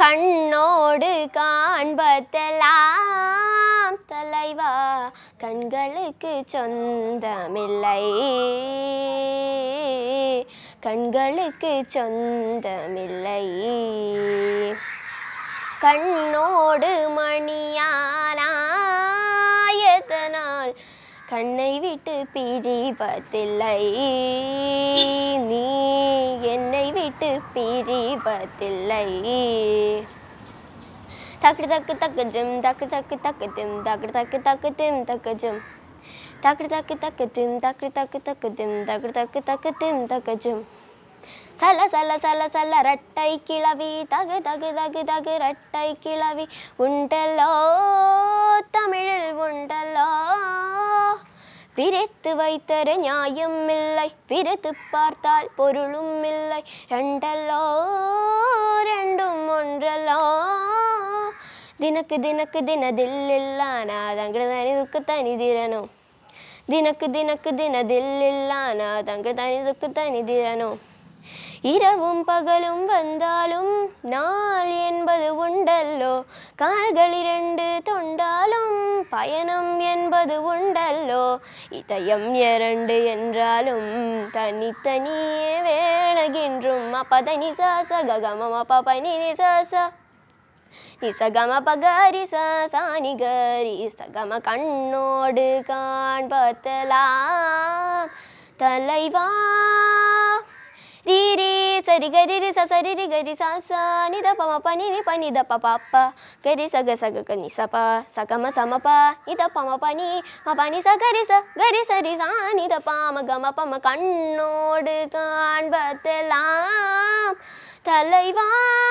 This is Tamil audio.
கண்ணோடு காண்பத்தலாம் தலைவா கண்களுக்கு சொந்தமில்லை கண்களுக்கு சொந்தமில்லை கண்ணோடு மணியானாயத்தனால் கண்ணை விட்டு பிரிபத்தில்லை நீ விட்டு பிரிவதில்லை தக்கு தக்கு தக்கு ஜிம் தக்கு தக்கு தக்கு திம் தக்கு தக்கு தக்கு திம் தக்கு ஜிம் தக்கு தக்கு தக்கு திம் தக்கு தக்கு தக்கு திம் தக்கு தக்கு தக்கு திம் தக்கு ஜிம் சல சல சல சல ரட்டை கிளவி தகு தகு தகு தகு ரட்டை கிளவி உண்டலோ தமிழில் உண்ட பிரித்து வைத்தர நியாயம் இல்லை பிரித்து பார்த்தால் பொருளும் இல்லை ரெண்டல்லோ ரெண்டும் ஒன்றல்லோ தினக்கு தினக்கு தினதில்லா நான் தங்கள் தனி துக்கு தனி திரனும் தினக்கு தினக்கு தினதில்லா நான் தங்கள் தனி துக்கு தனி திரனும் இரவும் பகலும் வந்தாலும் நாள் என்பது உண்டல்லோ கால்கள் இரண்டு தொண்டாலும் பயணம் என்பது உண்டல்லோ இதயம் இரண்டு என்றாலும் தனித்தனியே வேணகின்றும் அப்பதனி சாச ககமம் அப்ப பனி நிசாசா நிசகம பகாரி சாணி கரி சகம கண்ணோடு காண்பத்தலா தலைவா ரீரி gari gari ri sa sa ri ri gari sa sa ni da pa ma pa ni ni pa ni da pa pa pa gari sa ga sa ga ga ni sa pa sa ga ma sa ma pa ni da pa ma pa ni ma pa ni sa gari sa gari sa ri sa ni da pa ma ga ma pa ma கண்ணோடு காண்பத்தெல்லாம் தலைவா